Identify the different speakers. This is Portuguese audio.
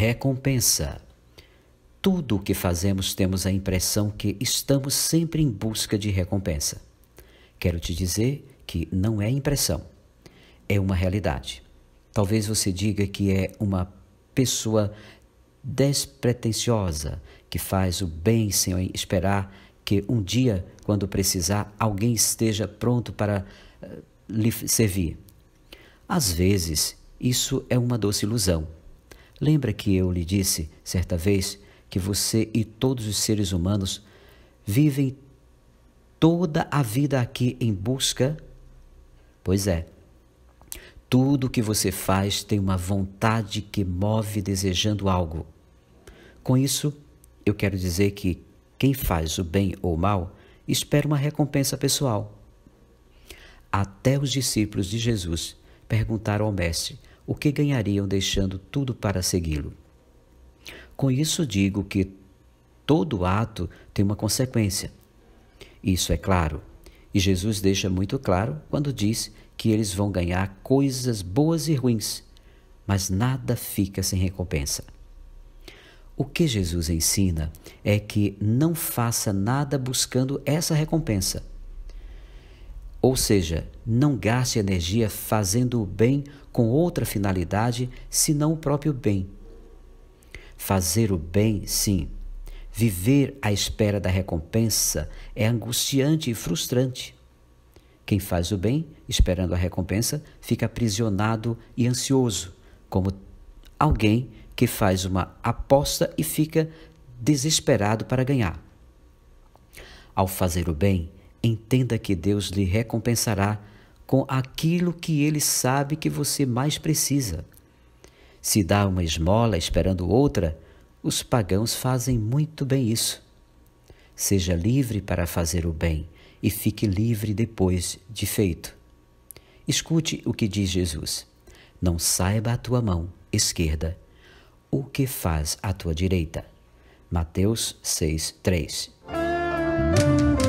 Speaker 1: recompensa. Tudo o que fazemos temos a impressão que estamos sempre em busca de recompensa. Quero te dizer que não é impressão, é uma realidade. Talvez você diga que é uma pessoa despretensiosa que faz o bem sem esperar que um dia, quando precisar, alguém esteja pronto para uh, lhe servir. Às vezes, isso é uma doce ilusão Lembra que eu lhe disse, certa vez, que você e todos os seres humanos vivem toda a vida aqui em busca? Pois é. Tudo o que você faz tem uma vontade que move desejando algo. Com isso, eu quero dizer que quem faz o bem ou o mal espera uma recompensa pessoal. Até os discípulos de Jesus perguntaram ao Mestre o que ganhariam deixando tudo para segui-lo. Com isso digo que todo ato tem uma consequência. Isso é claro. E Jesus deixa muito claro quando diz que eles vão ganhar coisas boas e ruins, mas nada fica sem recompensa. O que Jesus ensina é que não faça nada buscando essa recompensa ou seja, não gaste energia fazendo o bem com outra finalidade senão o próprio bem. Fazer o bem, sim. Viver à espera da recompensa é angustiante e frustrante. Quem faz o bem, esperando a recompensa, fica aprisionado e ansioso, como alguém que faz uma aposta e fica desesperado para ganhar. Ao fazer o bem, Entenda que Deus lhe recompensará com aquilo que ele sabe que você mais precisa. Se dá uma esmola esperando outra, os pagãos fazem muito bem isso. Seja livre para fazer o bem e fique livre depois de feito. Escute o que diz Jesus: Não saiba a tua mão esquerda o que faz a tua direita. Mateus 6:3.